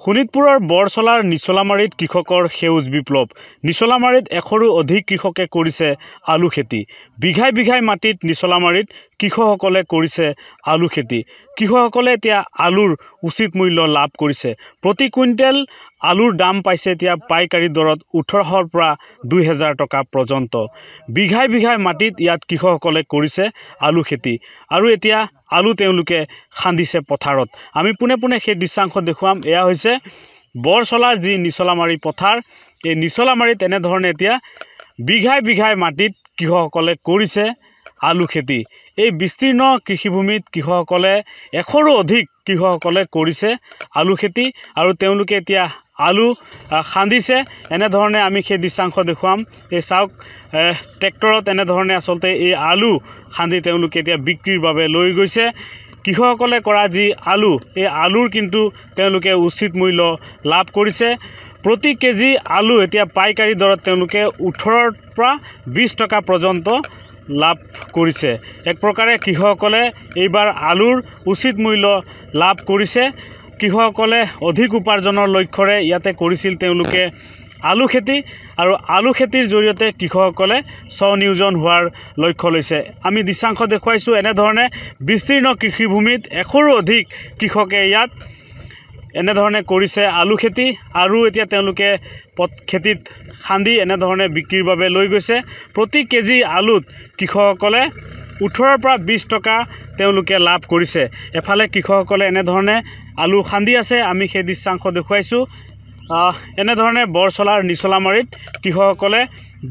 শোণিতপুৰৰ বৰচলাৰ নিচলামাৰীত কৃষকৰ সেউজ বিপ্লৱ নিচলামাৰীত এশৰো অধিক কৃষকে কৰিছে আলু খেতি বিঘাই বিঘাই মাটিত নিচলামাৰীত কৃষকসকলে কৰিছে আলু খেতি কৃষকসকলে এতিয়া আলুৰ উচিত মূল্য লাভ কৰিছে প্ৰতি কুইণ্টেল আলুৰ দাম পাইছে এতিয়া পাইকাৰী দৰত ওঠৰশৰ পৰা দুই দুহেজাৰ টকা পৰ্যন্ত বিঘাই বিঘাই মাটিত ইয়াত কৃষকসকলে কৰিছে আলু খেতি আৰু এতিয়া আলু তেওঁলোকে খান্দিছে পথাৰত আমি পোনে পোনে সেই দৃশ্যাংশ দেখুৱাম এয়া হৈছে বৰচলাৰ যি নিচলামাৰী পথাৰ এই নিচলামাৰী তেনেধৰণে এতিয়া বিঘাই বিঘাই মাটিত কৃষকসকলে কৰিছে আলু খেতি এই বিস্তীৰ্ণ কৃষিভূমিত কৃষকসকলে এশৰো অধিক কৃষকসকলে কৰিছে আলু খেতি আৰু তেওঁলোকে এতিয়া আলু খান্দিছে এনেধৰণে আমি সেই দৃশ্যাংশ দেখুৱাম এই চাওক ট্ৰেক্টৰত এনেধৰণে আচলতে এই আলু খান্দি তেওঁলোকে এতিয়া বিক্ৰীৰ বাবে লৈ গৈছে কৃষকসকলে কৰা যি আলু এই আলুৰ কিন্তু তেওঁলোকে উচিত মূল্য লাভ কৰিছে প্ৰতি কেজি আলু এতিয়া পাইকাৰী দৰত তেওঁলোকে ওঠৰৰ পৰা বিছ টকা পৰ্যন্ত লাভ কৰিছে এক প্ৰকাৰে কৃষকসকলে এইবাৰ আলুৰ উচিত মূল্য লাভ কৰিছে কৃষকসকলে অধিক উপাৰ্জনৰ লক্ষ্যৰে ইয়াতে কৰিছিল তেওঁলোকে আলু খেতি আৰু আলু খেতিৰ জৰিয়তে কৃষকসকলে স্বনিয়োজন হোৱাৰ লক্ষ্য লৈছে আমি দৃশ্যাংশ দেখুৱাইছোঁ এনেধৰণে বিস্তীৰ্ণ কৃষিভূমিত এশৰো অধিক কৃষকে ইয়াত এনেধৰণে কৰিছে আলু খেতি আৰু এতিয়া তেওঁলোকে পথ খেতিত খান্দি এনেধৰণে বিক্ৰীৰ বাবে লৈ গৈছে প্ৰতি কেজি আলুত কৃষকসকলে ওঠৰৰ পৰা বিছ টকা তেওঁলোকে লাভ কৰিছে এফালে কৃষকসকলে এনেধৰণে আলু খান্দি আছে আমি সেই দৃশ্যাংশ দেখুৱাইছোঁ এনেধৰণে বৰচলাৰ নিচলামাৰীত কৃষকসকলে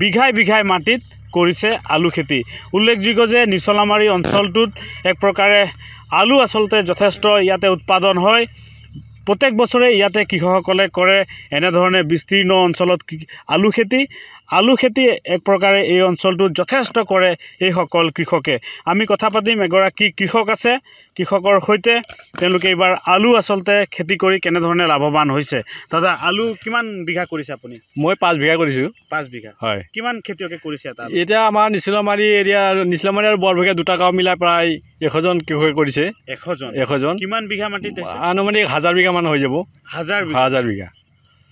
বিঘাই বিঘাই মাটিত কৰিছে আলু খেতি উল্লেখযোগ্য যে নিচলামাৰী অঞ্চলটোত এক প্ৰকাৰে আলু আচলতে যথেষ্ট ইয়াতে উৎপাদন হয় প্ৰত্যেক বছৰে ইয়াতে কৃষকসকলে কৰে এনেধৰণে বিস্তীৰ্ণ অঞ্চলত আলু খেতি আলু খেতি এক প্ৰকাৰে এই অঞ্চলটোত যথেষ্ট কৰে এইসকল কৃষকে আমি কথা পাতিম এগৰাকী কৃষক আছে কৃষকৰ সৈতে তেওঁলোকে এইবাৰ আলু আচলতে খেতি কৰি কেনেধৰণে লাভৱান হৈছে দাদা আলু কিমান বিঘা কৰিছে আপুনি মই পাঁচ বিঘা কৰিছোঁ পাঁচ বিঘা হয় কিমান খেতিয়কে কৰিছে এতিয়া আমাৰ নিচিলামাৰী এৰিয়া আৰু নিচিলামাৰী আৰু বৰভগীয়া দুটা গাঁও মিলাই প্ৰায় এশজন কৃষকে কৰিছে এশজন এশজন কিমান বিঘা মাটি আনুমানিক হাজাৰ বিঘামান হৈ যাব হাজাৰ হাজাৰ বিঘা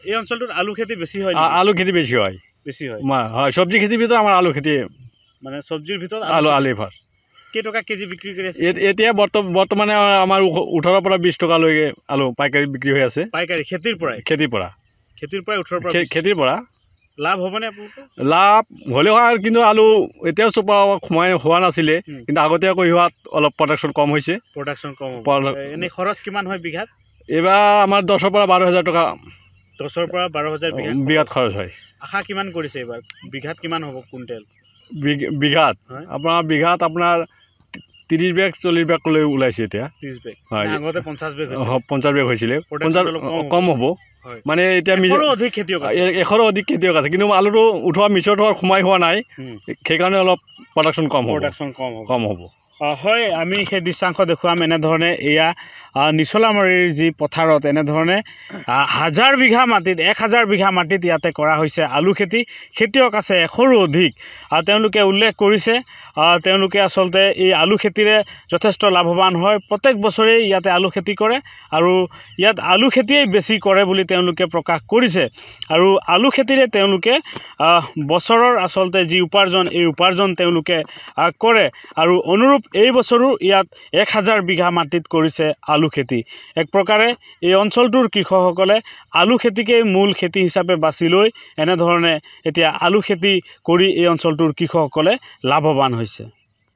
এই অঞ্চলটোত আলু খেতি বেছি হয় আলু খেতি বেছি হয় বেছি হয় চব্জি খেতিৰ ভিতৰত আমাৰ আলু খেতি মানে চব্জিৰ ভিতৰত আলু আলু ভাৰ কেইটকা কেজি বিক্ৰী কৰি আছে এতিয়া বৰ্তমানে আমাৰ ওঠৰৰ পৰা বিশ টকালৈকে আলু পাইকাৰী বিক্ৰী হৈ আছে পাইকাৰী খেতিৰ পৰাই খেতিৰ পৰা খেতিৰ পৰাই ওঠৰ পৰা খেতিৰ লাভ হ'বনে লাভ হ'লেও হয় কিন্তু আলু এতিয়াও চপা সোমাই হোৱা নাছিলে কিন্তু আগতীয়াকৈ হোৱাত অলপ প্ৰডাকশ্যন কম হৈছে প্ৰডাকশ্যন কম এনেই খৰচ কিমান হয় বিঘাত এইবাৰ আমাৰ দহৰ পৰা বাৰ হাজাৰ টকা দহৰ পৰা বাৰ হাজাৰ বিঘাত খৰচ হয় আশা কিমান কৰিছে এইবাৰ বিঘাত কিমান হ'ব কুইণ্টেল বিঘাত আপোনাৰ বিঘাত আপোনাৰ ত্ৰিছ বেগ চল্লিছ বেগলৈ ওলাইছে এতিয়া ত্ৰিছ বেগ আগতে পঞ্চাছ বেগ পঞ্চাছ বেগ হৈছিলে কম হ'ব মানে এতিয়া অধিক খেতিয়ক এশৰো অধিক খেতিয়ক আছে কিন্তু আলুটো উঠোৱা মিছৰ সোমাই হোৱা নাই সেইকাৰণে অলপ প্ৰডাকশ্যন কম হ'ব কম হ'ব হয় আমি সেই দৃশ্যাংশ দেখুৱাম এনেধৰণে এয়া নিচলামাৰীৰ যি পথাৰত এনেধৰণে হাজাৰ বিঘা মাটিত এক হাজাৰ বিঘা মাটিত ইয়াতে কৰা হৈছে আলু খেতি খেতিয়ক আছে এশৰো অধিক তেওঁলোকে উল্লেখ কৰিছে তেওঁলোকে আচলতে এই আলু খেতিৰে যথেষ্ট লাভৱান হয় প্ৰত্যেক বছৰেই ইয়াতে আলু খেতি কৰে আৰু ইয়াত আলু খেতিয়েই বেছি কৰে বুলি তেওঁলোকে প্ৰকাশ কৰিছে আৰু আলু খেতিৰে তেওঁলোকে বছৰৰ আচলতে যি উপাৰ্জন এই উপাৰ্জন তেওঁলোকে কৰে আৰু অনুৰূপ এই বছৰো ইয়াত এক হাজাৰ বিঘা মাটিত কৰিছে আলু খেতি এক প্ৰকাৰে এই অঞ্চলটোৰ কৃষকসকলে আলু খেতিকেই মূল খেতি হিচাপে বাছি লৈ এনেধৰণে এতিয়া আলু খেতি কৰি এই অঞ্চলটোৰ কৃষকসকলে লাভৱান হৈছে